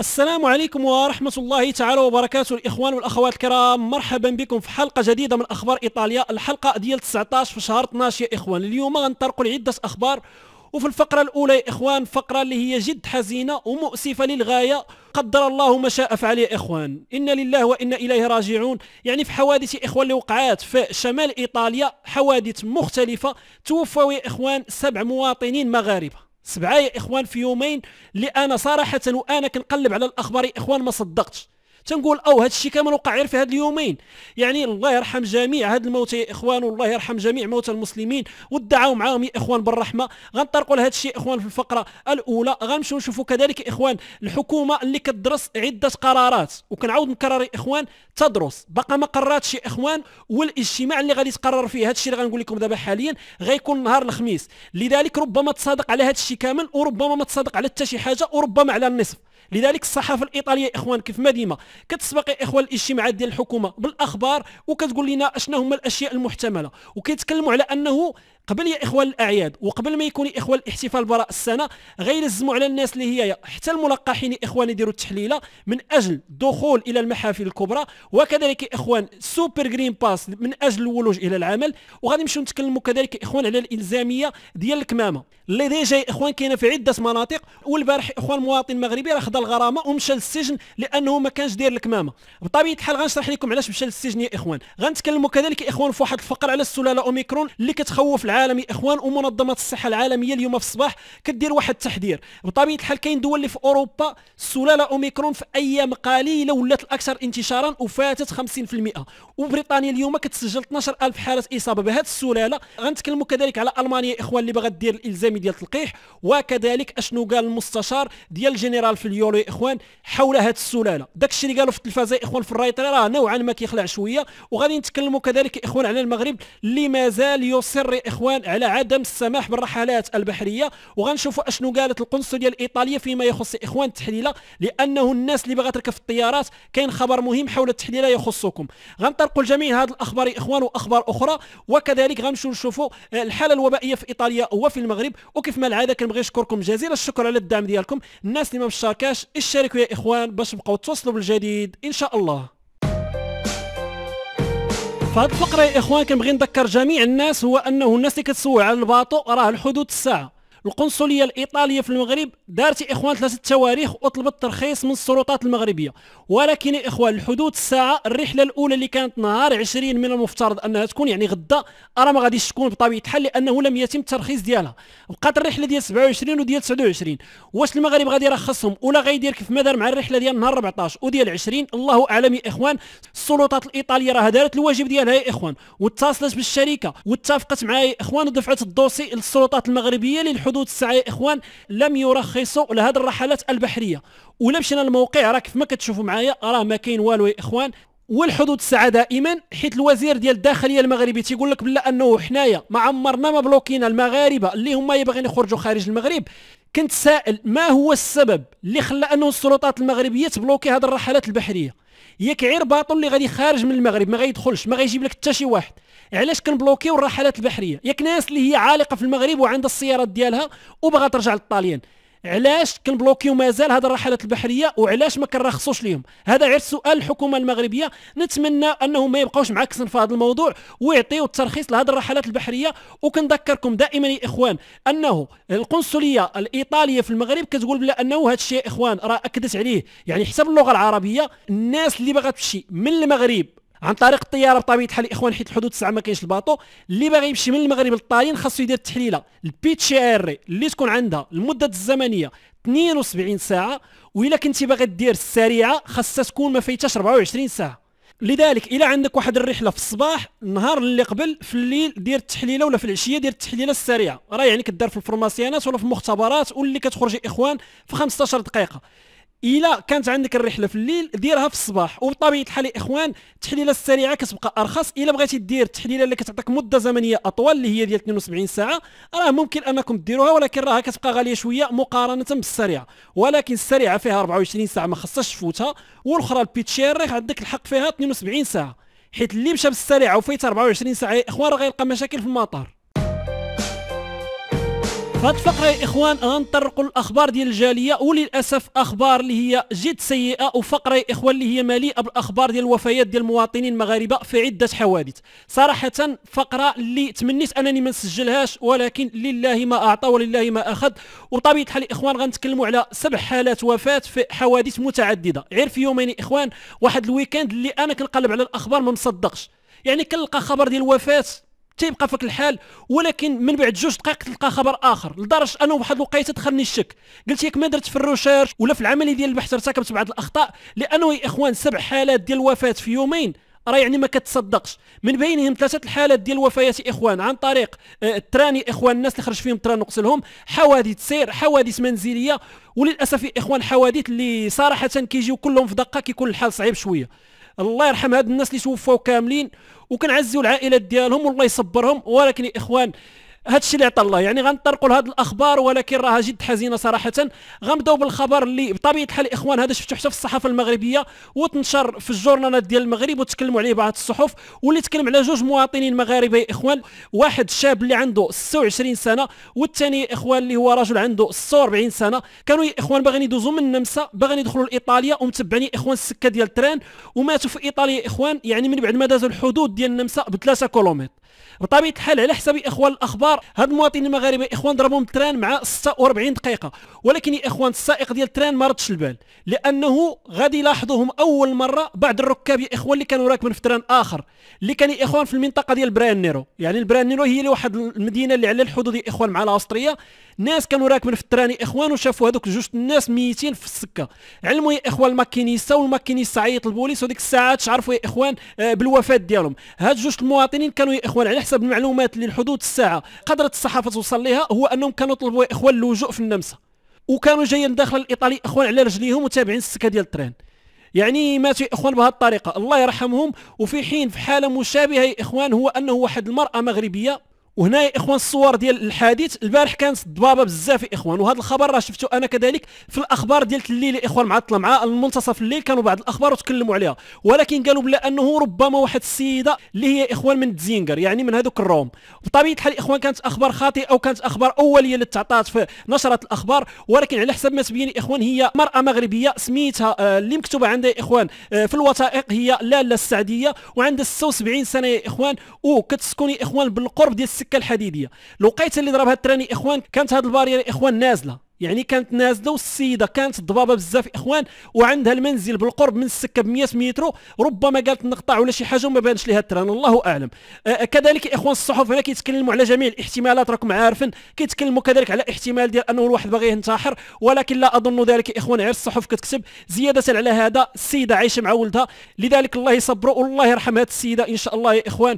السلام عليكم ورحمة الله تعالى وبركاته الإخوان والأخوات الكرام مرحبا بكم في حلقة جديدة من أخبار إيطاليا الحلقة ديال 19 في شهر 12 يا إخوان اليوم غنطرقوا لعدة أخبار وفي الفقرة الأولى يا إخوان فقرة اللي هي جد حزينة ومؤسفة للغاية قدر الله ما شاء فعل يا إخوان إنا لله وإنا إليه راجعون يعني في حوادث يا إخوان اللي وقعات في شمال إيطاليا حوادث مختلفة توفوا يا إخوان سبع مواطنين مغاربة سبعه يا اخوان في يومين اللي انا صراحه وانا كنقلب على الاخبار يا اخوان ما صدقتش تنقول او هذا الشيء كامل وقع غير في هذ اليومين يعني الله يرحم جميع هاد الموتى يا اخوان والله يرحم جميع موتى المسلمين والدعاو معاهم يا اخوان بالرحمه غنطرقوا لهذا الشيء اخوان في الفقره الاولى غنمشيو نشوفوا كذلك يا اخوان الحكومه اللي كتدرس عده قرارات وكنعاود نكرر يا اخوان تدرس بقى ما قراتش يا اخوان والاجتماع اللي غادي تقرر فيه هذا الشيء اللي غنقول لكم دابا حاليا غيكون نهار الخميس لذلك ربما تصادق على هذا الشيء كامل وربما ما تصادق على حتى شي حاجه وربما على النصف لذلك الصحافه الايطاليه اخوان كيف ما ديما كتسبق اخوان الاجتماعات ديال الحكومه بالاخبار وكتقول لنا اشنو هما الاشياء المحتمله وكيتكلموا على انه قبل يا اخوان الاعياد وقبل ما يكون يا اخوان الاحتفال براء السنه غيلزموا على الناس اللي هي حتى الملقحين يا اخوان يديروا التحليله من اجل الدخول الى المحافل الكبرى وكذلك يا اخوان سوبر جرين باس من اجل الولوج الى العمل وغادي نمشيو نتكلموا كذلك يا اخوان على الالزاميه ديال الكمامه اللي ديجا يا اخوان كاينه في عده مناطق والبارح اخوان مواطن مغربي راه خدا الغرامه ومشى للسجن لانه ما كانش داير الكمامه بطبيعه الحال غنشرح لكم علاش مشى للسجن يا اخوان غنتكلموا كذلك يا اخوان في واحد الفقر على السلاله اوميكرون اللي كتخوف العالمي اخوان ومنظمه الصحه العالميه اليوم في الصباح كدير واحد التحذير بطبيعه الحال كاين دول اللي في اوروبا سلاله اوميكرون في ايام قليله ولات الاكثر انتشارا وفاتت 50% وبريطانيا اليوم كتسجل 12000 حاله اصابه بهذه السلاله غنتكلموا كذلك على المانيا اخوان اللي باغا دير الالزامي ديال التلقيح وكذلك اشنو قال المستشار ديال الجنرال في اليورو اخوان حول هذه السلاله داكشي اللي قالوا في التلفازه اخوان في الرايتر راه نوعا ما كيخلع شويه وغادي نتكلموا كذلك اخوان على المغرب اللي مازال يصر اخوان الاخوان على عدم السماح بالرحلات البحريه وغنشوفوا اشنو قالت القنصليه الايطاليه فيما يخص اخوان التحليله لانه الناس اللي باغا تركب في الطيارات كاين خبر مهم حول التحليله يخصكم غنطرقوا لجميع هذه الاخبار يا اخوان واخبار اخرى وكذلك غنمشيو نشوفوا الحاله الوبائيه في ايطاليا وفي المغرب وكيف ما العاده كنبغي نشكركم جزيل الشكر على الدعم ديالكم الناس اللي ما مشاركاش اشتركوا يا اخوان باش تبقاو توصلوا بالجديد ان شاء الله فهاد الفقره يا اخوان كنبغي نذكر جميع الناس هو انه الناس اللي كتسول على الباطو راه الحدود الساعه القنصليه الايطاليه في المغرب دارت يا اخوان ثلاثه تواريخ وطلبت ترخيص من السلطات المغربيه ولكن يا اخوان الحدود الساعه الرحله الاولى اللي كانت نهار 20 من المفترض انها تكون يعني غدا راه ما غاديش تكون بطبيعه الحال لانه لم يتم الترخيص ديالها بقات الرحله ديال 27 وديال 29 واش المغرب غادي يرخصهم ولا غيدير كيف ما دار مع الرحله ديال نهار 14 وديال 20 الله اعلم يا اخوان السلطات الايطاليه راه دارت الواجب ديالها يا اخوان واتصلت بالشركه واتفقت معايا يا اخوان ودفعت الدوسي للسلطات المغربيه للحدود حدود الساعه يا اخوان لم يرخصوا لهذه الرحلات البحريه ولا مشينا راه راك ما كتشوفوا معايا راه ما كاين والو يا اخوان والحدود الساعه دائما حيت الوزير ديال الداخليه المغربي تيقول لك بلا انه حنايا ما عمرنا ما بلوكينا المغاربه اللي هما يبغين يخرجوا خارج المغرب كنت سائل ما هو السبب اللي خلى انه السلطات المغربيه تبلوكي هذه الرحلات البحريه ياك عير باطل اللي غادي خارج من المغرب ما غيدخلش ما غيجيب لك حتى شي واحد علاش كنبلوكيو الرحلات البحريه ياك ناس اللي هي عالقه في المغرب وعندها السيارات ديالها وباغا ترجع للطاليان علاش كنبلوكيو مازال هذه الرحلات البحريه وعلاش ما كنرخصوش ليهم هذا غير سؤال الحكومه المغربيه نتمنى انهم ما يبقاوش معكسن في هذا الموضوع ويعطيو الترخيص لهذه الرحلات البحريه وكنذكركم دائما يا اخوان انه القنصليه الايطاليه في المغرب كتقول بلا انه هذا الشيء يا اخوان راه اكدت عليه يعني حسب اللغه العربيه الناس اللي باغا تمشي من المغرب عن طريق الطياره بطبيعه الحال الاخوان حيت الحدود الساعه ما كاينش الباطو اللي باغي يمشي من المغرب للطالين خاصو يدير التحليله البيتشي ار اللي تكون عندها المده الزمنيه 72 ساعه والا كنتي باغي دير السريعه خاصها تكون ما فايتاش 24 ساعه لذلك الا عندك واحد الرحله في الصباح النهار اللي قبل في الليل دير التحليله ولا في العشيه دير التحليله السريعه راه يعني كدار في الفورماسيونات ولا في المختبرات واللي كتخرج اخوان في 15 دقيقه الا كانت عندك الرحله في الليل ديرها في الصباح وبطبيعه الحال اخوان التحليله السريعه كتبقى ارخص الا بغيتي دير التحليله اللي كتعطيك مده زمنيه اطول اللي هي ديال 72 ساعه راه ممكن انكم ديروها ولكن راها كتبقى غاليه شويه مقارنه بالسريعه ولكن السريعه فيها 24 ساعه ما خصهاش تفوتها والاخرى البيتشير عندك الحق فيها 72 ساعه حيت اللي مشى بالسريعه وفيت 24 ساعه يا اخوان راه غيلقى مشاكل في المطار هاد الفقره يا اخوان غنطرقوا الاخبار ديال الجاليه وللاسف اخبار اللي هي جد سيئه وفقره يا اخوان اللي هي مليئه بالاخبار ديال الوفيات ديال المواطنين المغاربه في عده حوادث صراحه فقره اللي تمنيت انني ما نسجلهاش ولكن لله ما اعطى ولله ما اخذ وطبيعه الحال يا اخوان غنتكلموا على سبع حالات وفاه في حوادث متعدده غير في يومين يا اخوان واحد الويكاند اللي انا كنقلب على الاخبار ما مصدقش يعني كنلقى خبر ديال وفاه تيبقى فيك الحال ولكن من بعد جوج دقائق تلقى خبر اخر لدرجه انه واحد الوقيته دخلني الشك قلت ياك ما درت في الريشيرش ولا في العمليه ديال البحث ارتكبت بعض الاخطاء لانه يا اخوان سبع حالات ديال الوفاه في يومين راه يعني ما كتصدقش من بينهم ثلاثه الحالات ديال الوفيات اخوان عن طريق آه، التراني اخوان الناس اللي خرج فيهم التران نقصلهم حوادث سير حوادث منزليه وللاسف اخوان حوادث اللي صراحه كيجيو كلهم في دقه كيكون الحال صعيب شويه الله يرحم هاد الناس اللي توفاو كاملين وكنعزيو العائلات ديالهم والله يصبرهم ولكن يا اخوان هذا الشيء اللي عطى الله يعني غنطرقوا لهاد الاخبار ولكن راها جد حزينه صراحه غنبداو بالخبر اللي بطبيعه الحال الاخوان هذا شفتو حتى في الصحافه المغربيه وتنشر في الجورنالات ديال المغرب وتكلموا عليه بعض الصحف واللي تكلم على جوج مواطنين مغاربه يا اخوان واحد شاب اللي عنده 26 سنه والثاني يا اخوان اللي هو رجل عنده 46 سنه كانوا يا اخوان باغيين يدوزوا من النمسا باغيين يدخلوا لايطاليا ومتبعين يا اخوان السكه ديال التران وماتوا في ايطاليا يا اخوان يعني من بعد ما دازوا الحدود ديال النمسا بثلاثه كيلومتر بطبيعه الحال على حسب اخوان الاخبار هاد المواطنين المغاربه اخوان ضربهم التران مع 46 دقيقه ولكن يا اخوان السائق ديال التران ما ردش البال لانه غادي يلاحظوهم اول مره بعد الركاب يا اخوان اللي كانوا راكبين في تران اخر اللي كان يا اخوان في المنطقه ديال بران نيرو يعني البران نيرو هي اللي واحد المدينه اللي على الحدود يا اخوان مع الاوستريه ناس كانوا راكبين في التران يا اخوان وشافوا هذوك جوج الناس ميتين في السكه علموا يا اخوان الماكينيستا والماكينيستا عيط البوليس وديك الساعه عرفوا يا اخوان آه، بالوفاه ديالهم هاد جوج المواطنين كانوا يا اخوان الاخوان على حسب المعلومات اللي لحدود الساعه قدرت الصحافه توصل لها هو انهم كانوا طلبوا اخوان اللجوء في النمسا وكانوا جايين داخل الايطالي اخوان على رجليهم وتابعين السكه ديال الترين يعني ماتوا اخوان بهذه الطريقه الله يرحمهم وفي حين في حاله مشابهه يا اخوان هو انه واحد المراه مغربيه وهنا يا اخوان الصور ديال الحادث البارح كانت ضبابه بزاف يا اخوان وهذا الخبر راه شفته انا كذلك في الاخبار ديال الليل يا اخوان معطله مع المنتصف الليل كانوا بعض الاخبار وتكلموا عليها ولكن قالوا بلا انه ربما واحد السيده اللي هي اخوان من تزينغر يعني من هذوك الروم بطبيعه الحال اخوان كانت اخبار خاطئه او كانت اخبار اوليه اللي تعطات في نشره الاخبار ولكن على حسب ما تبين يا اخوان هي مراه مغربيه سميتها آه، اللي مكتوبه عندها يا اخوان آه، في الوثائق هي لالا السعديه وعندها 76 سنه يا اخوان وكتسكن يا اخوان بالقرب ديال السكه الحديديه الوقيته اللي ضربها التراني اخوان كانت هاد البارير اخوان نازله يعني كانت نازله والسيده كانت ضبابه بزاف اخوان وعندها المنزل بالقرب من السكه ب 100 متر ربما قالت نقطع ولا شي حاجه وما بانش ليها التران الله اعلم أه،, آه كذلك اخوان الصحف هنا كيتكلموا على جميع الاحتمالات راكم عارفين كيتكلموا كذلك على احتمال ديال انه الواحد باغي ينتحر ولكن لا اظن ذلك اخوان غير الصحف كتكتب زياده على هذا السيده عايشه مع ولدها لذلك الله يصبره والله يرحم هذه السيده ان شاء الله يا اخوان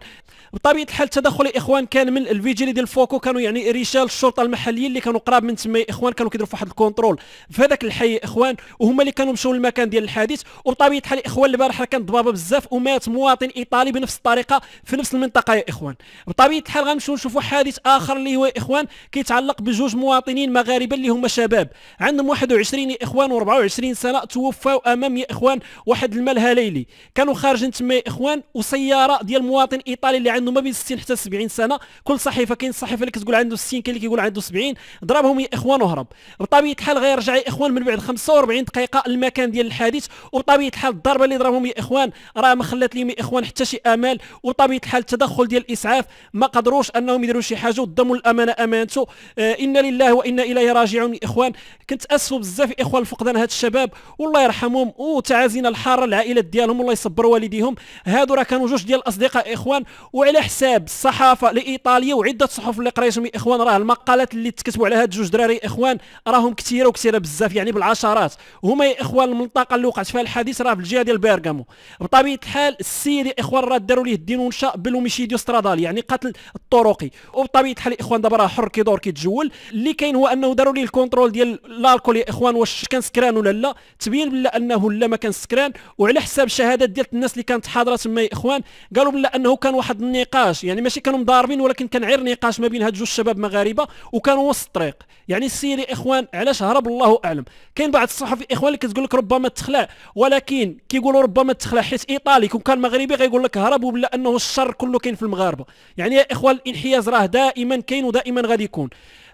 بطبيعه الحال التدخل الاخوان كان من الفيجيلي ديال فوكو كانوا يعني رجال الشرطه المحليين اللي كانوا قراب من تما اخوان كانوا كيديروا واحد الكونترول في هذاك الحي اخوان وهما اللي كانوا مشاو للمكان ديال الحادث وبطبيعه الحال الاخوان البارحه كانت ضبابه بزاف ومات مواطن ايطالي بنفس الطريقه في نفس المنطقه يا اخوان بطبيعه الحال غنمشيو نشوفوا حادث اخر اللي هو اخوان كيتعلق بجوج مواطنين مغاربه اللي هما شباب عندهم 21 يا اخوان و24 سنه توفوا امام يا اخوان واحد المال هليلي كانوا خارجين تما يا اخوان وسياره ديال مواطن ايطالي اللي عنده ما بين 60 حتى 70 سنه كل صحيفه كاين الصحيفه اللي كتقول عنده 60 كاين اللي كيقول عنده 70 ضربهم يا اخوان وهرب بطبيعه الحال غيرجع يا اخوان من بعد 45 دقيقه المكان ديال الحادث وبطبيعه الحال الضربه اللي ضربهم يا اخوان راه ما خلات لهم يا اخوان حتى شي امال وبطبيعه الحال التدخل ديال الاسعاف ما قدروش انهم يديروا شي حاجه وضموا الامانه امانته آه انا لله وانا اليه راجعون يا اخوان كنت اسف بزاف يا اخوان فقدان هاد الشباب والله يرحمهم وتعازينا الحاره العائلات ديالهم والله يصبر والديهم هادو راه كانوا جوج ديال الاصدقاء اخوان وعلى على حساب الصحافه الايطاليه وعده صحف اللي قريتهم يا اخوان راه المقالات اللي تكتبوا على هاد جوج دراري يا اخوان راهم كثيره وكثيره بزاف يعني بالعشرات هما يا اخوان المنطقه اللي وقعت فيها الحادث راه في الجهه ديال بيرغامو بطبيعه الحال السيد يا اخوان راه داروا ليه الدين ونشا بالوميشيديو سترادال يعني قتل الطرقي وبطبيعه الحال اخوان دابا راه حر كيدور كيتجول اللي كاين هو انه داروا ليه الكونترول ديال الالكول يا اخوان واش كان سكران ولا لا تبين بلا انه لا ما كان سكران وعلى حساب الشهادات ديال الناس اللي كانت حاضره تما يا اخوان قالوا بلا انه كان واحد نقاش يعني ماشي كانوا مضاربين ولكن كان غير نقاش ما بين هاد جوج شباب مغاربه وكانوا وسط الطريق يعني السيري اخوان علاش هرب الله اعلم كاين بعض الصحفي اخوان اللي كتقول لك ربما تخلع ولكن كيقولوا ربما تخلع حيت ايطالي كون كان مغربي غيقول لك هرب ولا انه الشر كله كاين في المغاربه يعني يا اخوان الانحياز راه دائما كاين ودائما غادي يكون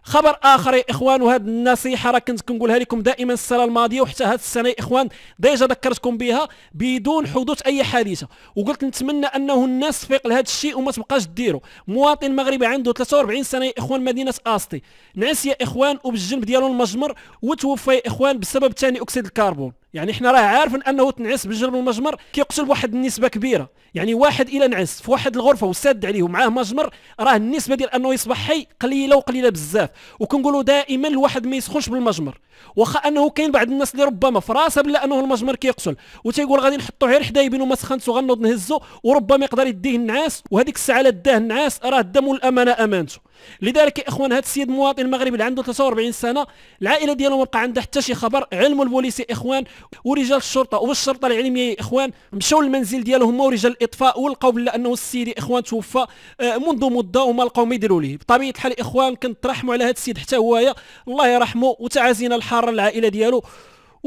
خبر اخر يا اخوان وهاد النصيحه راه كنت كنقولها لكم دائما السنه الماضيه وحتى هاد السنه يا اخوان ديجا ذكرتكم بها بدون حدوث اي حادثه وقلت نتمنى انه الناس تفيق لهذا الشيء وما تبقاش ديرو مواطن مغربي عنده 43 سنه يا اخوان مدينه اسطي نعس يا اخوان وبالجنب ديالو المجمر وتوفى يا اخوان بسبب ثاني اكسيد الكربون يعني حنا راه عارفين انه تنعس بالجنب المجمر كيقتل واحد النسبه كبيره يعني واحد الى نعس في واحد الغرفه وساد عليه ومعاه مجمر راه النسبه ديال انه يصبح حي قليله وقليله بزاف وكنقولوا دائما الواحد ما يسخنش بالمجمر واخا انه كاين بعض الناس اللي ربما في بلا انه المجمر كيقتل وتيقول غادي نحطو غير حدا يبينو ما سخنتو غنوض نهزو وربما يقدر يديه النعاس وهذيك الساعه لا داه النعاس راه الدم الامانه امانته لذلك يا اخوان هذا السيد مواطن مغربي اللي عنده 43 سنه العائله ديالو ما بقى عندها حتى شي خبر علموا البوليسي يا اخوان ورجال الشرطه والشرطه العلميه يا اخوان مشاو للمنزل ديالهم هما ورجال الاطفاء ولقاو بلا انه السيد يا اخوان توفى آه، منذ مده وما لقاو ما يديروا ليه بطبيعه الحال يا اخوان كنترحموا على هذا السيد حتى هوايا الله يرحمه وتعازينا الحاره للعائله ديالو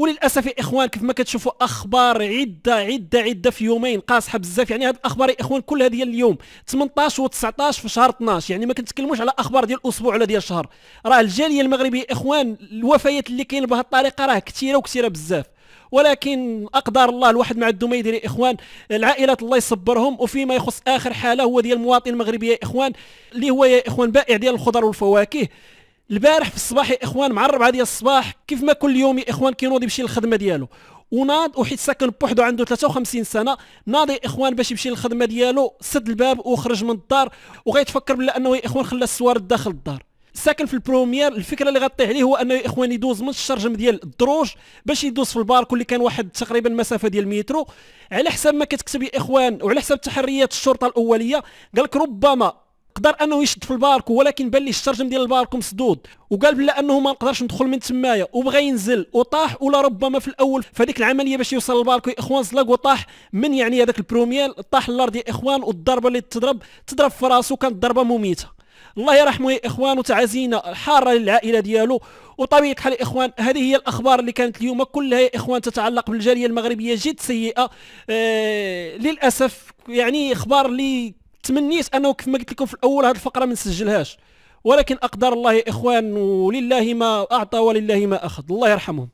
وللاسف يا اخوان كيف ما كتشوفوا اخبار عده عده عده في يومين قاصحه بزاف يعني هذه الاخبار يا اخوان كلها ديال اليوم 18 و19 في شهر 12 يعني ما كنتكلموش على اخبار ديال اسبوع ولا ديال شهر راه الجاليه المغربيه يا اخوان الوفيات اللي كاين بهذه الطريقه راه كثيره وكثيره بزاف ولكن اقدار الله الواحد ما عنده ما يدير يا اخوان العائلات الله يصبرهم وفيما يخص اخر حاله هو ديال المواطن المغربي يا اخوان اللي هو يا اخوان بائع ديال الخضر والفواكه البارح في الصباح يا اخوان مع الربعه ديال الصباح كيف ما كل يوم يا اخوان كينوض يمشي للخدمه ديالو وناض وحيت ساكن بوحدو عنده 53 سنه ناض يا اخوان باش يمشي للخدمه ديالو سد الباب وخرج من الدار وغيتفكر بلا انه يا اخوان خلى السوارد داخل الدار ساكن في البروميير الفكره اللي غطي عليه هو انه يا اخوان يدوز من الشرجم ديال الدروج باش يدوز في البارك اللي كان واحد تقريبا مسافه ديال المترو على حساب ما كتكتب يا اخوان وعلى حساب تحريات الشرطه الاوليه قال لك ربما قدر انه يشد في الباركو ولكن بان ليه الشرجم ديال الباركو مسدود وقال بلا انه ما نقدرش ندخل من تمايا وبغى ينزل وطاح ولا ربما في الاول فهذيك العمليه باش يوصل الباركو يا اخوان زلق وطاح من يعني هذاك البروميال طاح الارض يا اخوان والضربه اللي تضرب تضرب في راسه كانت ضربه مميته الله يرحمه يا اخوان وتعازينا الحاره للعائله ديالو وطبيعه الحال يا اخوان هذه هي الاخبار اللي كانت اليوم كلها يا اخوان تتعلق بالجاليه المغربيه جد سيئه آه للاسف يعني اخبار اللي تمنيت انه كيف ما قلت لكم في الاول هذه الفقره ما نسجلهاش ولكن اقدار الله يا اخوان ولله ما اعطى ولله ما اخذ الله يرحمهم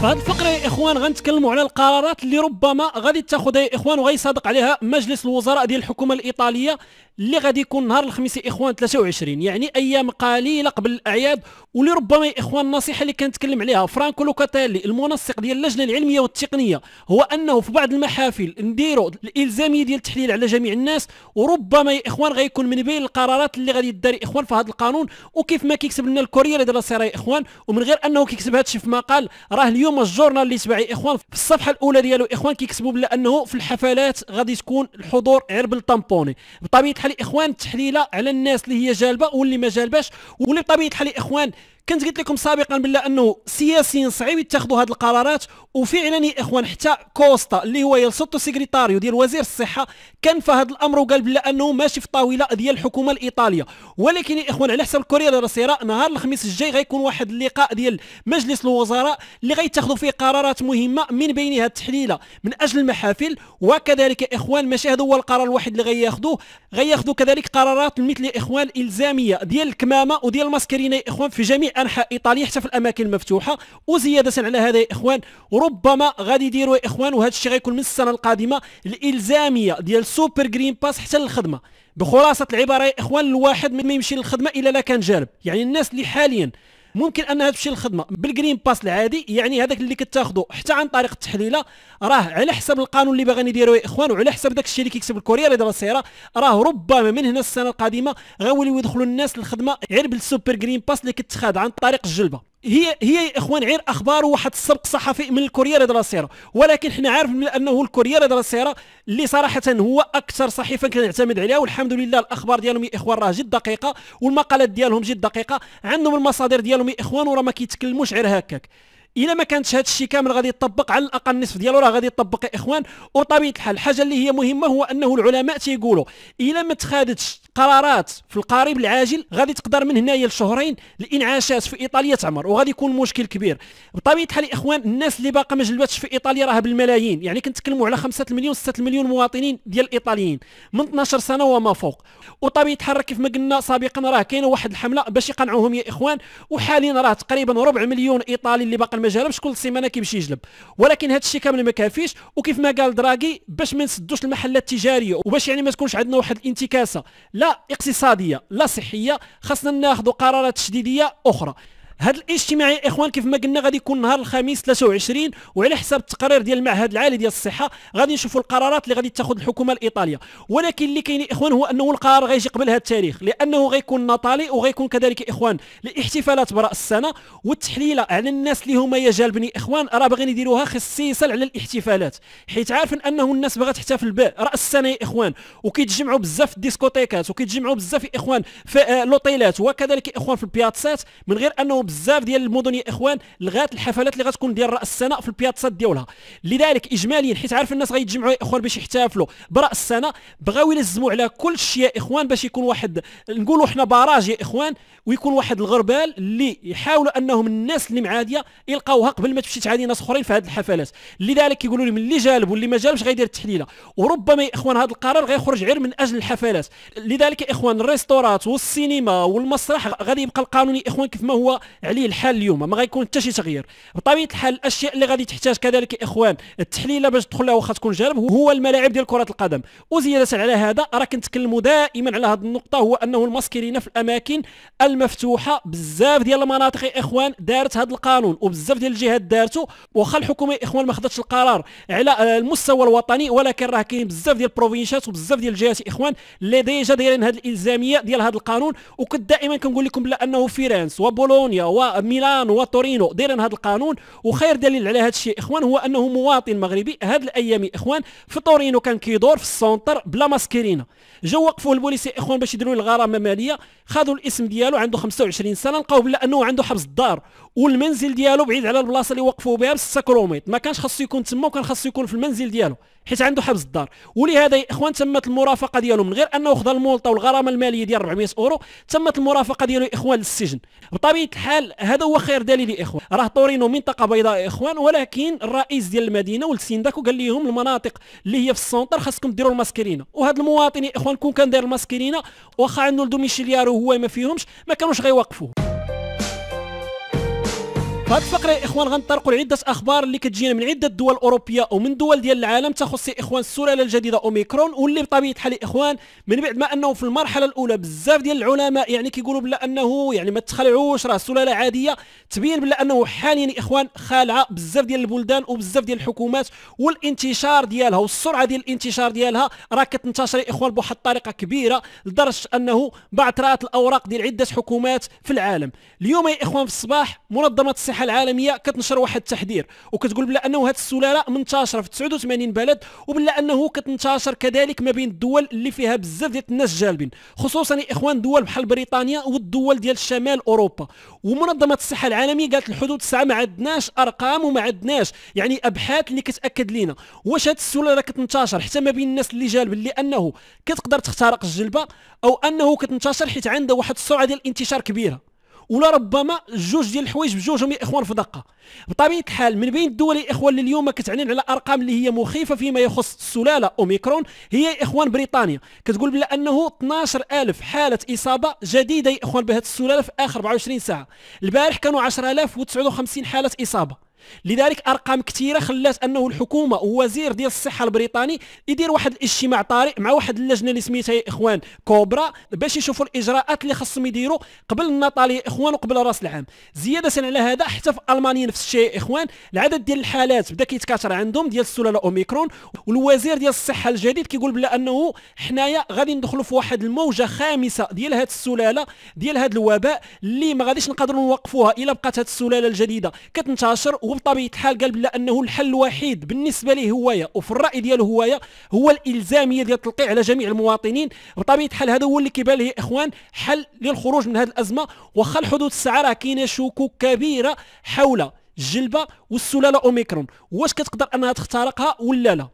في هذه الفقره يا اخوان غنتكلموا على القرارات اللي ربما غادي تاخذها يا اخوان وغيصادق عليها مجلس الوزراء ديال الحكومه الايطاليه اللي غادي يكون نهار الخميس يا اخوان 23 يعني ايام قليله قبل الاعياد ولربما يا اخوان النصيحه اللي كنتكلم عليها فرانكو لوكاتيلي المنسق ديال اللجنه العلميه والتقنيه هو انه في بعض المحافل نديروا الالزاميه ديال التحليل على جميع الناس وربما يا اخوان غيكون من بين القرارات اللي غادي يدار اخوان في هذا القانون وكيف ما كيكتب لنا الكوريير ديال السيرا يا اخوان ومن غير انه كيكتب هذا الشيء في مقال راه اليوم الجورنال اللي تبع اخوان في الصفحه الاولى ديالو اخوان كيكتبوا بلا انه في الحفلات غادي تكون الحضور غير بالطامبوني بطبيعه الحال الاخوان التحليله على الناس اللي هي جالبه واللي ما جالباش واللي بطبيعه الحال الاخوان كنت قلت لكم سابقا بالله انه سياسيين صعيب يتخذوا هذه القرارات وفعلا يا اخوان حتى كوستا اللي هو يلسطو سيكريتاريو ديال وزير الصحه كان في هذا الامر وقال بالله انه ماشي في الطاوله ديال الحكومه الايطاليه ولكن يا اخوان على حسب الكورير الرصيره نهار الخميس الجاي غيكون واحد اللقاء ديال مجلس الوزراء اللي غيتاخذوا فيه قرارات مهمه من بينها التحليله من اجل المحافل وكذلك يا اخوان ماشي هذا هو القرار الوحيد اللي غياخذوه غياخذوا كذلك قرارات مثل يا اخوان الزاميه ديال الكمامه وديال الماسكرين يا اخوان في جميع انحاء ايطاليا حتى في الاماكن المفتوحه وزياده على هذا يا اخوان ربما غادي يديروا يا اخوان وهذا الشيء غيكون من السنه القادمه الالزاميه ديال سوبر جرين باس حتى للخدمه بخلاصه العباره يا اخوان الواحد ما يمشي للخدمه الا لا كان جالب يعني الناس اللي حاليا ممكن انها تمشي للخدمه بالجرين باس العادي يعني هذاك اللي كتاخذه حتى عن طريق التحليله راه على حسب القانون اللي باغيين يديروا يا اخوان وعلى حسب داك الشيء اللي كيكتب الكوريير دابا السيره راه ربما من هنا السنه القادمه غيوليو يدخلوا الناس للخدمه غير بالسوبر جرين باس اللي كتخاد عن طريق الجلبه هي هي يا اخوان غير اخبار واحد السبق صحفي من الكوريير دو سيرا ولكن حنا عارفين انه الكوريير دو سيرا اللي صراحه هو اكثر صحيفه كنعتمد عليها والحمد لله الاخبار ديالهم يا اخوان راه جد دقيقه والمقالات ديالهم جد دقيقه عندهم المصادر ديالهم يا اخوان وراه ما كيتكلموش غير هكاك الا ما كانش هذا الشيء كامل غادي يطبق على الاقل النصف ديالو راه غادي يطبق يا اخوان وطبيعه الحال الحاجه اللي هي مهمه هو انه العلماء تيقولوا الا ما تخادتش قرارات في القريب العاجل غادي تقدر من هنايا لشهرين الانعاشات في ايطاليا تعمر وغادي يكون مشكل كبير بطبيعه الحال يا اخوان الناس اللي باقا ما جلبتش في ايطاليا راه بالملايين يعني كنتكلموا على 5 مليون 6 مليون مواطنين ديال الايطاليين من 12 سنه وما فوق وطبيعه الحال كيف ما قلنا سابقا راه كاينه واحد الحمله باش يقنعوهم يا اخوان وحاليا راه تقريبا ربع مليون ايطالي اللي باقا المجال ما كل سيمانه كيمشي يجلب ولكن هذا الشيء كامل ما كافيش وكيف ما قال دراغي باش ما نسدوش المحلات التجاريه وباش يعني ما تكونش عندنا واحد الانتكاسه لا اقتصاديه لا صحيه خاصنا ناخذ قرارات تشديديه اخرى هذا الاجتماع يا اخوان كيف ما قلنا غادي يكون نهار الخميس 23 وعلى حساب التقرير ديال المعهد العالي ديال الصحه غادي نشوفوا القرارات اللي غادي تاخذ الحكومه الايطاليه ولكن اللي كاين يا اخوان هو انه القرار غيجي قبل هذا التاريخ لانه غيكون ناطالي وغيكون كذلك يا اخوان الاحتفالات براس السنه والتحليله على الناس اللي هما يا جالبني اخوان راه باغيين يديروها خصيصا على الاحتفالات حيت عارف انه الناس باغا تحتفل براس السنه يا اخوان وكيتجمعوا بزاف في الديسكوتيكات وكيتجمعوا بزاف يا اخوان في آه، لوطيلات وكذلك اخوان في البياتسات من غير انه بزاف ديال المدن يا اخوان لغات الحفلات اللي غتكون ديال راس السنه في البياتسات ديالها لذلك اجماليا حيت عارف الناس غيتجمعوا يا اخوان باش يحتفلوا براس السنه بغاو يلزموا على كل شيء يا اخوان باش يكون واحد نقولوا حنا باراج يا اخوان ويكون واحد الغربال اللي يحاولوا انهم الناس اللي معاديه يلقاوها قبل ما تمشي تعادي ناس اخرين في هذه الحفلات لذلك كيقولوا لي من جالب واللي ما جالبش غيدير التحليله وربما يا اخوان هذا القرار غيخرج غير من اجل الحفلات لذلك يا اخوان الريستورات والسينما والمسرح غادي يبقى القانون يا اخوان كيف ما هو عليه الحال اليوم ما غيكون حتى شي تغيير بطبيعه الحال الاشياء اللي غادي تحتاج كذلك يا اخوان التحليله باش تدخل لها واخا تكون جانب هو الملاعب ديال كره القدم وزياده على هذا راه كنتكلموا دائما على هذه النقطه هو انه الماسكيرين في الاماكن المفتوحه بزاف ديال المناطق يا اخوان دارت هذا القانون وبزاف ديال الجهات دارته واخا الحكومه يا اخوان ما خدتش القرار على المستوى الوطني ولكن راه كاين بزاف ديال البروفينشات وبزاف ديال الجهات يا اخوان اللي ديجا دايرين هذه الالزاميه ديال هذا القانون وكنت دائما كنقول لكم بلا انه فيرنس وبولونيا وميلان وتورينو دايرين هذا القانون وخير دليل على هذا الشيء اخوان هو انه مواطن مغربي هاد الايام اخوان في تورينو كان كيدور في السونتر بلا ماسكيرينا جاو وقفوه البوليسي اخوان باش يديروا الغرامه ماليه خذوا الاسم ديالو عنده 25 سنه لقاو بلا انه عنده حبس الدار والمنزل ديالو بعيد على البلاصه اللي وقفوا بها ب 6 كيلومتر ما كانش خاصو يكون تما وكان خاصو يكون في المنزل ديالو حيت عنده حبس الدار ولهذا يا اخوان تمت المرافقه ديالو من غير انه خذا المولطه والغرامه الماليه ديال 400 اورو تمت المرافقه ديالو يا اخوان للسجن بطبيعه الحال هذا هو خير دليل يا اخوان راه طورينو منطقه بيضاء يا اخوان ولكن الرئيس ديال المدينه ولسين داك وقال لهم المناطق اللي هي في السونتر خاصكم ديروا الماسكرينه وهذا المواطن يا اخوان كون كان داير الماسكرينه واخا عنده الدوميشيليار وهو ما فيهمش ما كانوش غيوقفوه فهاد الفقره يا اخوان غنطرقوا لعده اخبار اللي كتجينا من عده دول اوروبيه ومن دول ديال العالم تخص يا اخوان السلاله الجديده اوميكرون واللي بطبيعه الحال يا اخوان من بعد ما انه في المرحله الاولى بزاف ديال العلماء يعني كيقولوا بلا انه يعني ما تخلعوش راه سلاله عاديه تبين بلا انه حاليا يا اخوان خالعه بزاف ديال البلدان وبزاف ديال الحكومات والانتشار ديالها والسرعه ديال الانتشار ديالها راه كتنتشر يا اخوان بواحد الطريقه كبيره لدرجه انه بعثرات الاوراق ديال عده حكومات في العالم اليوم يا اخوان في الصباح منظمه الصحه الصحه العالميه كتنشر واحد التحذير وكتقول بلا انه هذه السلاله منتشره في 89 بلد وبلا انه كتنتشر كذلك ما بين الدول اللي فيها بزاف ديال الناس جالبين خصوصا يا اخوان دول بحال بريطانيا والدول ديال شمال اوروبا ومنظمه الصحه العالميه قالت الحدود الساعه ما عندناش ارقام وما عندناش يعني ابحاث اللي كتاكد لينا واش هذه السلاله كتنتشر حتى ما بين الناس اللي جالبين لانه كتقدر تخترق الجلبه او انه كتنتشر حيت عندها واحد السرعه ديال الانتشار كبيره ولا ربما جوج ديال الحوايج بجوجهم يا اخوان في دقه بطبيعه الحال من بين الدول يا اخوان اللي اليوم كتعلن على ارقام اللي هي مخيفه فيما يخص السلاله اوميكرون هي يا اخوان بريطانيا كتقول بلا انه 12000 حاله اصابه جديده يا اخوان بهذه السلاله في اخر 24 ساعه البارح كانوا 10059 حاله اصابه لذلك ارقام كثيره خلات انه الحكومه ووزير ديال الصحه البريطاني يدير واحد الاجتماع طارئ مع واحد اللجنه اللي سميتها يا اخوان كوبرا باش يشوفوا الاجراءات اللي خصهم يديروا قبل النطال يا اخوان وقبل راس العام زياده على هذا حتى في المانيا نفس الشيء يا اخوان العدد ديال الحالات بدا كيتكاثر عندهم ديال السلاله اوميكرون والوزير ديال الصحه الجديد كيقول بلا انه حنايا غادي ندخلوا في واحد الموجه خامسه ديال هذه السلاله ديال هذا الوباء اللي ما غاديش نقدروا نوقفوها الا بقات هذه السلاله الجديده كتنتشر بطبيعه الحال قال بلا انه الحل الوحيد بالنسبه ليه هوايا وفي الراي ديالو هوايا هو الالزاميه ديال التلقيع على جميع المواطنين بطبيعه الحال هذا هو اللي كيبان ليه اخوان حل للخروج من هذه الازمه واخا الحدود الساعه راه كاينه شكوك كبيره حول الجلبه والسلاله اوميكرون واش كتقدر انها تخترقها ولا لا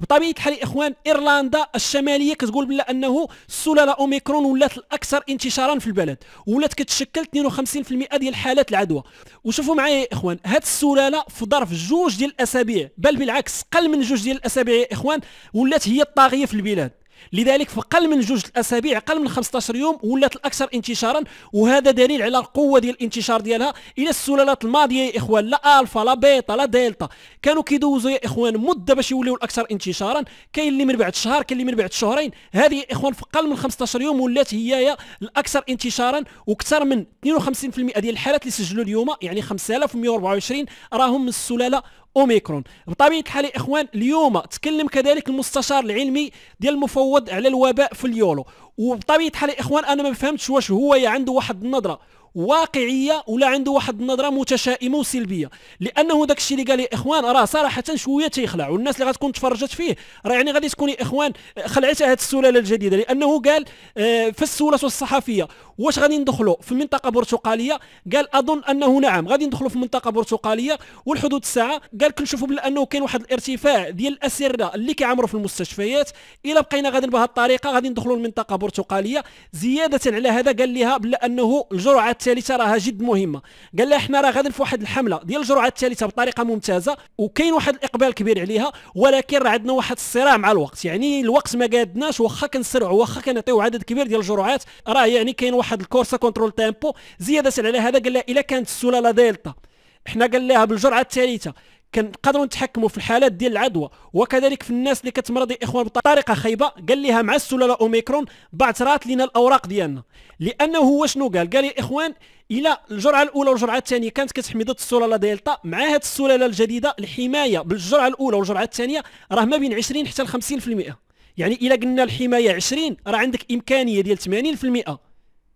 بطبيعه الحال اخوان ايرلندا الشماليه كتقول بلا انه السلاله اوميكرون ولات الاكثر انتشارا في البلد ولات كتشكل 52% ديال حالات العدوى وشوفوا معايا يا اخوان هاد السلاله في ظرف جوج ديال الاسابيع بل بالعكس قل من جوج ديال الاسابيع يا اخوان ولات هي الطاغيه في البلاد لذلك في اقل من جوج الاسابيع اقل من 15 يوم ولات الاكثر انتشارا وهذا دليل على القوه ديال الانتشار ديالها الى السلالات الماضيه يا اخوان لا الفا لا بيتا لا دلتا كانوا كيدوزوا يا اخوان مده باش يوليو الاكثر انتشارا كاين اللي من بعد شهر كاين اللي من بعد شهرين هذه يا اخوان في اقل من 15 يوم ولات هي الاكثر انتشارا واكثر من 52% ديال الحالات اللي سجلوا اليوم يعني 5124 راهم من السلاله اوميكرون بطبيعه الحال يا اخوان اليوم تكلم كذلك المستشار العلمي ديال المفوض على الوباء في اليولو وبطبيعه الحال يا اخوان انا ما فهمتش واش هو يعني عنده واحد النظره واقعيه ولا عنده واحد النظره متشائمه وسلبيه لانه داك الشيء اللي قال يا اخوان راه صراحه شويه تيخلع والناس اللي غتكون تفرجت فيه راه يعني غادي تكون اخوان خلعتها هذه السلاله الجديده لانه قال آه، في السلاله الصحفيه واش غادي ندخلوا في منطقه برتقاليه قال اظن انه نعم غادي ندخلوا في منطقه برتقاليه والحدود الساعه قال كنشوفوا بانه كاين واحد الارتفاع ديال الاسره اللي كيعمروا في المستشفيات الا بقينا غادي بهذه الطريقه غادي ندخلوا لمنطقه برتقاليه زياده على هذا قال لها بلا انه الجرعه الثالثه راها جد مهمه قال لها حنا راه غادي في واحد الحمله ديال الجرعه الثالثه بطريقه ممتازه وكاين واحد الاقبال كبير عليها ولكن راه عندنا واحد الصراع مع الوقت يعني الوقت ما قادناش واخا كنسرعوا واخا كنعطيو عدد كبير ديال الجرعات راه يعني كاين واحد الكورسا كونترول تيمبو زياده على هذا قال لها الا كانت السلاله دلتا حنا قال لها بالجرعه الثالثه كنقدروا نتحكموا في الحالات ديال العدوى وكذلك في الناس اللي كتمرض الاخوان بطريقه خايبه قال لها مع السلاله اوميكرون بعثرات لنا الاوراق ديالنا لانه هو شنو قال قال يا اخوان الى الجرعه الاولى والجرعه الثانيه كانت كتحمي ضد السلاله دلتا مع هاد السلاله الجديده الحمايه بالجرعه الاولى والجرعه الثانيه راه ما بين 20 حتى 50% يعني الى قلنا الحمايه 20 راه عندك امكانيه ديال 80%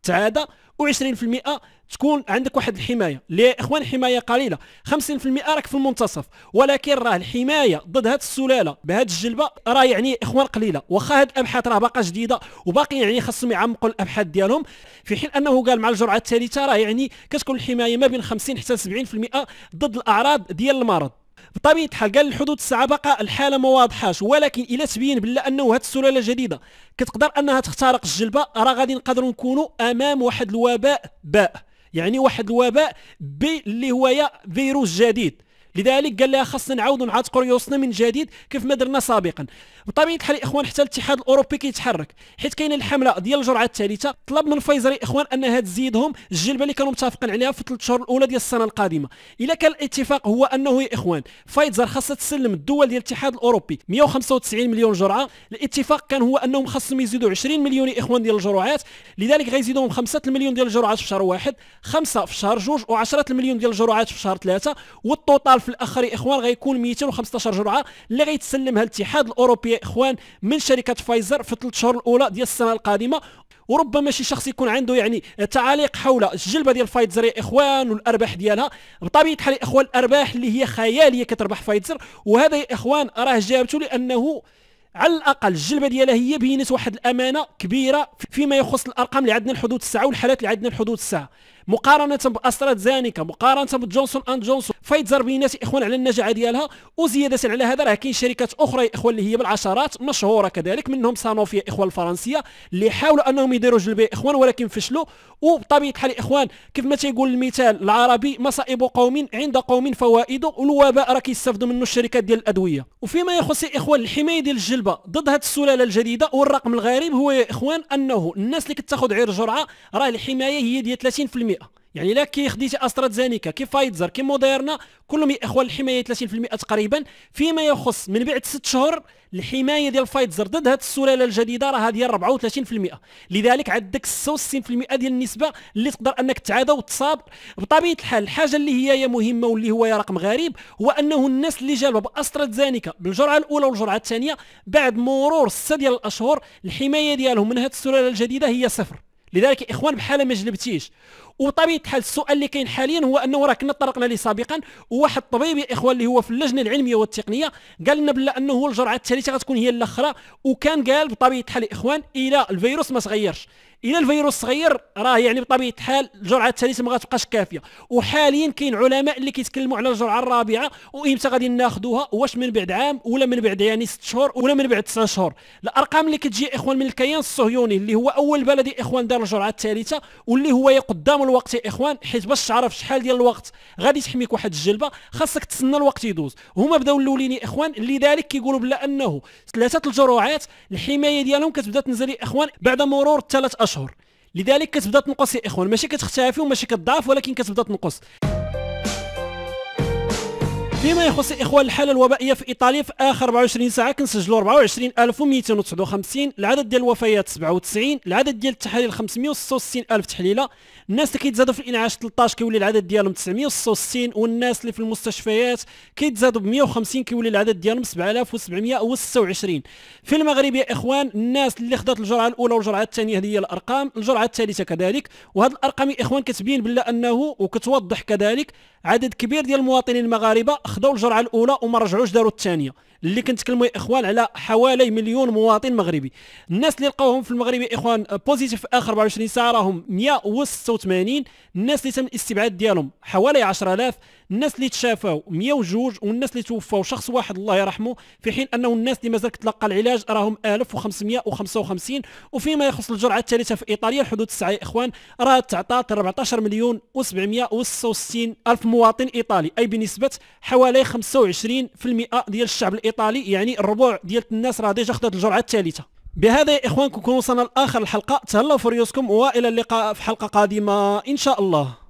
تعادى و20% تكون عندك واحد الحمايه اللي اخوان حمايه قليله 50% راك في المنتصف ولكن راه الحمايه ضد هاد السلاله بهاد الجلبه راه يعني اخوان قليله واخا هاد الابحاث راه باقا جديده وباقي يعني خاصهم يعمقوا الابحاث ديالهم في حين انه قال مع الجرعه الثالثه راه يعني كتكون الحمايه ما بين 50 حتى 70% ضد الاعراض ديال المرض بطبيعه الحال قال الحدود الساعه بقى الحاله ما واضحاش ولكن الا تبين بلا انه هاد السلاله الجديده كتقدر انها تخترق الجلبه راه غادي نقدروا نكونوا امام واحد الوباء باء يعني واحد الوباء اللي هو فيروس جديد لذلك قال لها خاصنا نعاودوا نعاد كوريوسنا من جديد كيف ما درنا سابقا بطبيعه الحال الاخوان حتى الاتحاد الاوروبي كيتحرك حيت كاينه الحمله ديال الجرعه الثالثه طلب من فايزر الاخوان انها تزيدهم الجلبه اللي كانوا متفقين عليها في الثلاث شهور الاولى ديال السنه القادمه الا كان الاتفاق هو انه يا اخوان فايزر خاصها تسلم الدول ديال الاتحاد الاوروبي 195 مليون جرعه الاتفاق كان هو انهم خاصهم يزيدوا 20 مليون اخوان ديال الجرعات لذلك غيزيدوهم 5 المليون ديال الجرعات في شهر واحد 5 في شهر جوج و10 المليون ديال الجرعات في شهر ثلاثه والتوتال في الاخر يا اخوان غيكون 215 جرعه اللي غيتسلمها الاتحاد الاوروبي يا اخوان من شركه فايزر في الثلاث شهور الاولى ديال السنه القادمه وربما شي شخص يكون عنده يعني تعاليق حول الجلبه ديال فايتزر يا اخوان والارباح ديالها بطبيعه الحال يا اخوان الارباح اللي هي خياليه كتربح فايتزر وهذا يا اخوان راه جابته لانه على الاقل الجلبه ديالها هي بينت واحد الامانه كبيره فيما يخص الارقام اللي عندنا الحدود الساعه والحالات اللي عندنا الحدود الساعه مقارنه باستراتزانيكا مقارنه بجونسون اند جونسون فايتزر بينات اخوان على النجاعه ديالها وزياده على هذا راه كاين شركات اخرى يا اخوان اللي هي بالعشرات مشهوره كذلك منهم سانوفي يا اخوان الفرنسيه اللي حاولوا انهم يديروا جلب اخوان ولكن فشلوا وبطبيعه الحال اخوان كيف ما تيقول المثال العربي مصائب قوم عند قوم فوائده والوباء راه كيستافدوا منه الشركات ديال الادويه وفيما يخص يا اخوان الحمايه ديال الجلبه ضد هذه السلاله الجديده والرقم الغريب هو يا اخوان انه الناس اللي كتاخذ عير جرعه راه الحمايه هي ديال 30% يعني لا كي خديتي استرازينيكا كي فايتزر كي موديرنا كلهم اخوان الحمايه 30% تقريبا فيما يخص من بعد 6 شهور الحمايه ديال فايتزر ضد هذه السلاله الجديده راه هذه 34% لذلك عندك 66% ديال النسبه اللي تقدر انك تعادى وتصاب بطبيعه الحال الحاجه اللي هي يا مهمه واللي هو يا رقم غريب هو انه الناس اللي جابوا باسترازينيكا بالجرعه الاولى والجرعه الثانيه بعد مرور 6 ديال الاشهر الحمايه ديالهم من هذه السلاله الجديده هي صفر لذلك اخوان بحال ما جلبتيش وطبيعه الحال السؤال اللي كاين حاليا هو انه راه كنا تطرقنا ليه سابقا وواحد الطبيب يا اخوان اللي هو في اللجنه العلميه والتقنيه قال لنا بلا انه هو الجرعه الثالثه غتكون هي الاخرى وكان قال بطبيعه الحال يا اخوان الى الفيروس ما تغيرش الى الفيروس صغير راه يعني بطبيعه الحال الجرعه الثالثه ما غتبقاش كافيه وحاليا كاين علماء اللي كيتكلموا على الجرعه الرابعه وامتى غادي ناخذوها واش من بعد عام ولا من بعد يعني 6 شهور ولا من بعد 9 شهور الارقام اللي كتجي اخوان من الكيان الصهيوني اللي هو اول بلدي اخوان دار الجرعه الثالثه واللي هو قدام الوقت يا اخوان حيت باش تعرف شحال ديال الوقت غادي تحميك واحد الجلبه خاصك تسنى الوقت يدوز هما بداو الاولين يا اخوان لذلك كيقولوا بلا انه ثلاثه الجرعات الحمايه ديالهم كتبدا تنزل يا اخوان بعد مرور ثلاث اشهر لذلك كتبدا تنقص يا اخوان ماشي كتختفي وماشي كتضعف ولكن كتبدا تنقص فيما يخص الاخوان الحاله الوبائيه في ايطاليا في اخر 24 ساعه كنسجلوا 24259 العدد ديال الوفيات 97 العدد ديال التحاليل 566000 تحليله الناس اللي كيتزادوا في الانعاش 13 كيولي العدد ديالهم 966 والناس اللي في المستشفيات كيتزادوا ب 150 كيولي العدد ديالهم 7726 في المغرب يا اخوان الناس اللي خدات الجرعه الاولى والجرعه الثانيه هذه هي الارقام الجرعه الثالثه كذلك وهذه الارقام يا اخوان كتبين بلا انه وكتوضح كذلك عدد كبير ديال المواطنين المغاربه خذوا الجرعه الاولى وما رجعوش داروا الثانيه اللي كنتكلموا يا اخوان على حوالي مليون مواطن مغربي الناس اللي لقاوهم في المغرب يا اخوان بوزيتيف آه، في اخر 24 ساعه راهم 186 الناس اللي تم الاستبعاد ديالهم حوالي 10000 الناس اللي تشافوا 102 والناس اللي توفوا شخص واحد الله يرحمه في حين انه الناس اللي مازال كتلقى العلاج راهم 1555 وفيما يخص الجرعه الثالثه في ايطاليا الحدود الساعه يا اخوان راه تعطات 14 مليون و766 الف مواطن ايطالي اي بنسبه حوالي 25% ديال الشعب الايطالي الايطالي يعني الربوع ديال الناس راه ديجا خدات الجرعه الثالثه بهذا يا اخوان كنكون وصلنا لاخر الحلقه تهلاو فريوسكم والى اللقاء في حلقه قادمه ان شاء الله